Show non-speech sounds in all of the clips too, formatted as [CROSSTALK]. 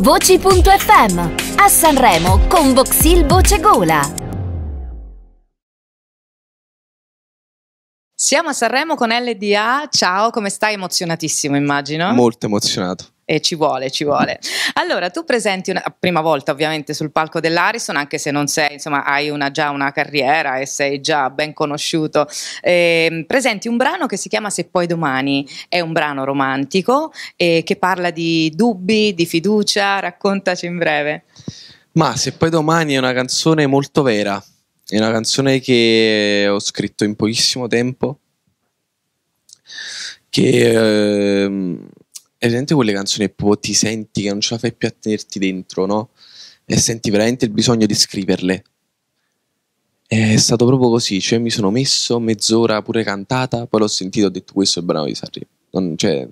Voci.fm a Sanremo con Voxil Voce Gola. Siamo a Sanremo con LDA, ciao, come stai? Emozionatissimo immagino. Molto emozionato e ci vuole, ci vuole. Allora, tu presenti una prima volta ovviamente sul palco dell'Arison, anche se non sei, insomma, hai una, già una carriera e sei già ben conosciuto. Eh, presenti un brano che si chiama Se poi domani, è un brano romantico eh, che parla di dubbi, di fiducia, raccontaci in breve. Ma Se poi domani è una canzone molto vera, è una canzone che ho scritto in pochissimo tempo, che... Eh, è quelle canzoni che ti senti che non ce la fai più a tenerti dentro, no? E senti veramente il bisogno di scriverle. È stato proprio così, cioè mi sono messo mezz'ora pure cantata, poi l'ho sentito e ho detto questo è il brano di Sanremo, cioè,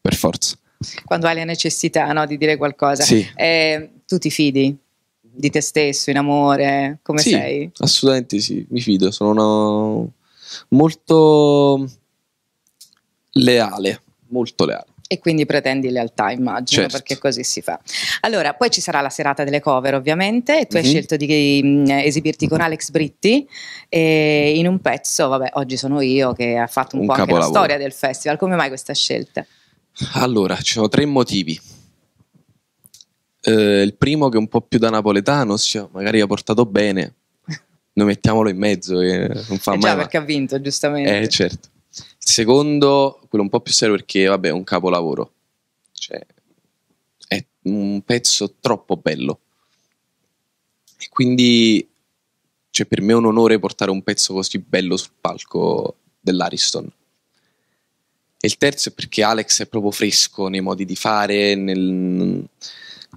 per forza. Quando hai la necessità no, di dire qualcosa, sì. eh, tu ti fidi di te stesso, in amore, come sì, sei? Assolutamente sì, mi fido, sono molto leale, molto leale. E quindi pretendi lealtà, immagino, certo. perché così si fa. Allora, poi ci sarà la serata delle cover, ovviamente. Tu mm-hmm. hai mhm. scelto di mm, esibirti con Alex Britti e in un pezzo, vabbè, oggi sono io che ha fatto un, un po' anche la storia del festival. Come mai questa scelta? Allora, ci sono tre motivi. Eh, il primo che è un po' più da napoletano, cioè, magari ha portato bene, [LAUGHS] noi mettiamolo in mezzo e non fa eh mai. Già, perché ha vinto, giustamente. Eh, certo. Secondo, quello un po' più serio perché, vabbè, è un capolavoro. Cioè, è un pezzo troppo bello. E quindi, cioè, per me è un onore portare un pezzo così bello sul palco dell'Ariston. E il terzo è perché Alex è proprio fresco nei modi di fare, nel,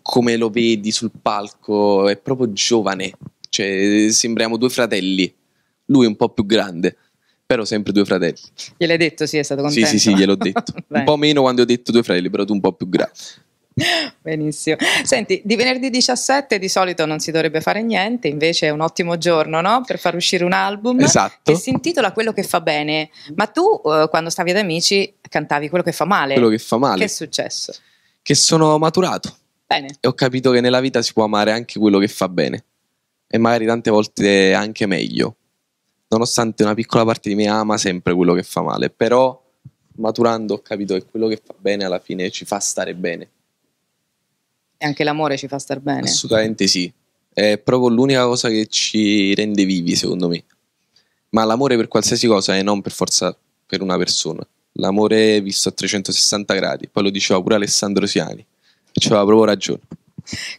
come lo vedi sul palco, è proprio giovane. Cioè, sembriamo due fratelli. Lui è un po' più grande però sempre due fratelli. Gliel'hai detto? Sì, è stato contento. Sì, sì, sì, gliel'ho detto. [LAUGHS] un po' meno quando ho detto due fratelli, però tu un po' più grave. Benissimo. Senti, di venerdì 17 di solito non si dovrebbe fare niente, invece è un ottimo giorno no? per far uscire un album esatto. che si intitola Quello che fa bene. Ma tu eh, quando stavi ad amici cantavi quello che fa male. Quello che fa male. Che è successo? Che sono maturato. Bene. E ho capito che nella vita si può amare anche quello che fa bene. E magari tante volte anche meglio nonostante una piccola parte di me ama sempre quello che fa male, però maturando ho capito che quello che fa bene alla fine ci fa stare bene. E anche l'amore ci fa star bene. Assolutamente sì. È proprio l'unica cosa che ci rende vivi, secondo me. Ma l'amore per qualsiasi cosa e non per forza per una persona. L'amore visto a 360 gradi. Poi lo diceva pure Alessandro Siani. C'aveva proprio ragione.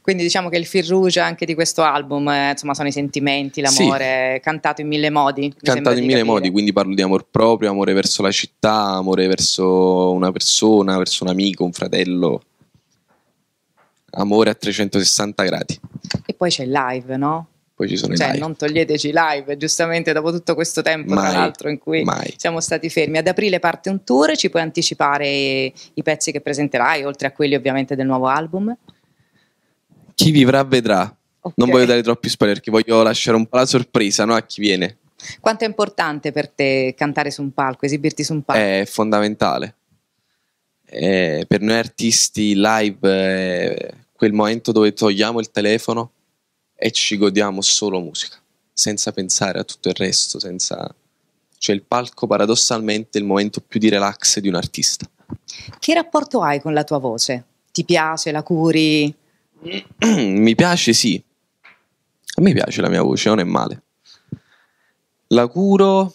Quindi diciamo che il fil rouge anche di questo album eh, insomma, sono i sentimenti, l'amore, sì. cantato in mille modi. Cantato in mille capire. modi, quindi parlo di amor proprio, amore verso la città, amore verso una persona, verso un amico, un fratello. Amore a 360 gradi. E poi c'è il live, no? Poi ci sono cioè, i live. non toglieteci live, giustamente dopo tutto questo tempo, mai, tra l'altro, in cui mai. siamo stati fermi. Ad aprile parte un tour, ci puoi anticipare i pezzi che presenterai, oltre a quelli ovviamente del nuovo album? chi vivrà vedrà. Okay. Non voglio dare troppi spoiler perché voglio lasciare un po' la sorpresa no, a chi viene. Quanto è importante per te cantare su un palco, esibirti su un palco? È fondamentale. Eh, per noi artisti live è eh, quel momento dove togliamo il telefono e ci godiamo solo musica, senza pensare a tutto il resto, senza... cioè il palco paradossalmente è il momento più di relax di un artista. Che rapporto hai con la tua voce? Ti piace, la curi? mi piace, sì. A me piace la mia voce, non è male. La curo.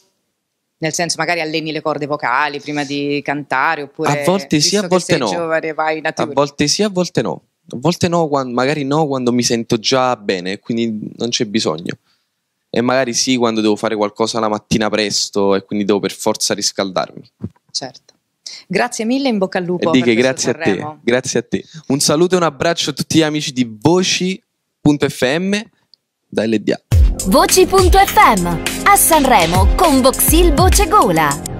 Nel senso, magari alleni le corde vocali prima di cantare, oppure. A volte sì, a volte no. Giovane, a volte sì, a volte no. A volte no, quando, magari no quando mi sento già bene, quindi non c'è bisogno. E magari sì quando devo fare qualcosa la mattina presto e quindi devo per forza riscaldarmi. Certo. Grazie mille, in bocca al lupo. E che grazie a te, grazie a te. Un saluto e un abbraccio a tutti gli amici di voci.fm da LDA. Voci.fm a Sanremo con Voxil Voce Gola.